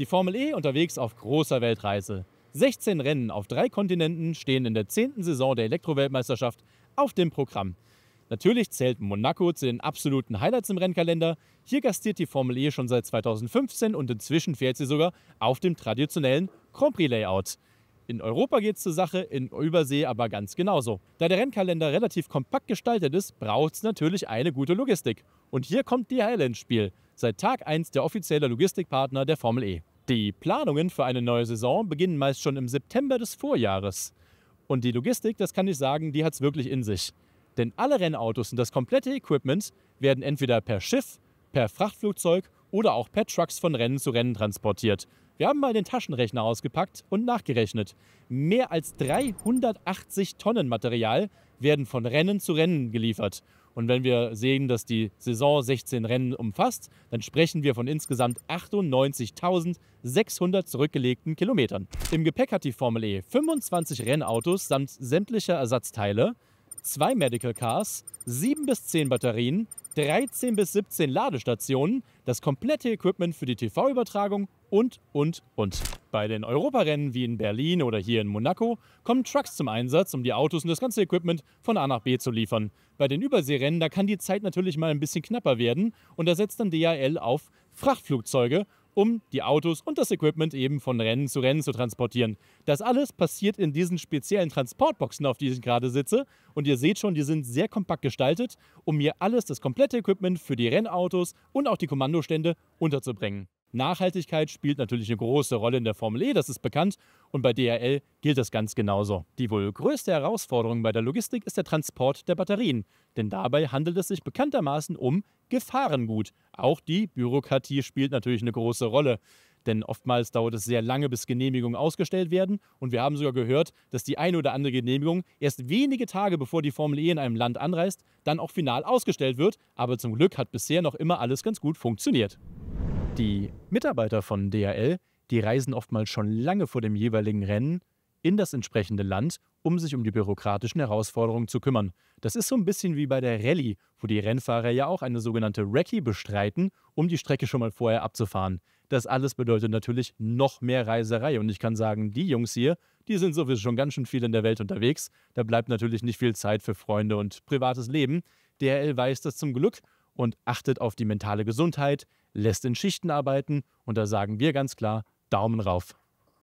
Die Formel E unterwegs auf großer Weltreise. 16 Rennen auf drei Kontinenten stehen in der 10. Saison der Elektroweltmeisterschaft auf dem Programm. Natürlich zählt Monaco zu den absoluten Highlights im Rennkalender. Hier gastiert die Formel E schon seit 2015 und inzwischen fährt sie sogar auf dem traditionellen Grand Prix Layout. In Europa geht es zur Sache, in Übersee aber ganz genauso. Da der Rennkalender relativ kompakt gestaltet ist, braucht es natürlich eine gute Logistik. Und hier kommt die Heile ins Spiel seit Tag 1 der offizielle Logistikpartner der Formel E. Die Planungen für eine neue Saison beginnen meist schon im September des Vorjahres. Und die Logistik, das kann ich sagen, die hat es wirklich in sich. Denn alle Rennautos und das komplette Equipment werden entweder per Schiff, per Frachtflugzeug oder auch per Trucks von Rennen zu Rennen transportiert. Wir haben mal den Taschenrechner ausgepackt und nachgerechnet. Mehr als 380 Tonnen Material werden von Rennen zu Rennen geliefert. Und wenn wir sehen, dass die Saison 16 Rennen umfasst, dann sprechen wir von insgesamt 98.600 zurückgelegten Kilometern. Im Gepäck hat die Formel E 25 Rennautos samt sämtlicher Ersatzteile, zwei Medical Cars, sieben bis zehn Batterien, 13 bis 17 Ladestationen, das komplette Equipment für die TV-Übertragung und, und, und. Bei den Europarennen wie in Berlin oder hier in Monaco kommen Trucks zum Einsatz, um die Autos und das ganze Equipment von A nach B zu liefern. Bei den Überseerennen, da kann die Zeit natürlich mal ein bisschen knapper werden und da setzt dann DHL auf Frachtflugzeuge um die Autos und das Equipment eben von Rennen zu Rennen zu transportieren. Das alles passiert in diesen speziellen Transportboxen, auf denen ich gerade sitze. Und ihr seht schon, die sind sehr kompakt gestaltet, um mir alles, das komplette Equipment für die Rennautos und auch die Kommandostände unterzubringen. Nachhaltigkeit spielt natürlich eine große Rolle in der Formel E, das ist bekannt. Und bei DRL gilt das ganz genauso. Die wohl größte Herausforderung bei der Logistik ist der Transport der Batterien. Denn dabei handelt es sich bekanntermaßen um Gefahrengut. Auch die Bürokratie spielt natürlich eine große Rolle. Denn oftmals dauert es sehr lange, bis Genehmigungen ausgestellt werden. Und wir haben sogar gehört, dass die eine oder andere Genehmigung erst wenige Tage bevor die Formel E in einem Land anreist, dann auch final ausgestellt wird. Aber zum Glück hat bisher noch immer alles ganz gut funktioniert. Die Mitarbeiter von DHL, die reisen oftmals schon lange vor dem jeweiligen Rennen in das entsprechende Land, um sich um die bürokratischen Herausforderungen zu kümmern. Das ist so ein bisschen wie bei der Rallye, wo die Rennfahrer ja auch eine sogenannte Recce bestreiten, um die Strecke schon mal vorher abzufahren. Das alles bedeutet natürlich noch mehr Reiserei und ich kann sagen, die Jungs hier, die sind sowieso schon ganz schön viel in der Welt unterwegs. Da bleibt natürlich nicht viel Zeit für Freunde und privates Leben. DRL weiß das zum Glück und achtet auf die mentale Gesundheit, lässt in Schichten arbeiten und da sagen wir ganz klar Daumen rauf.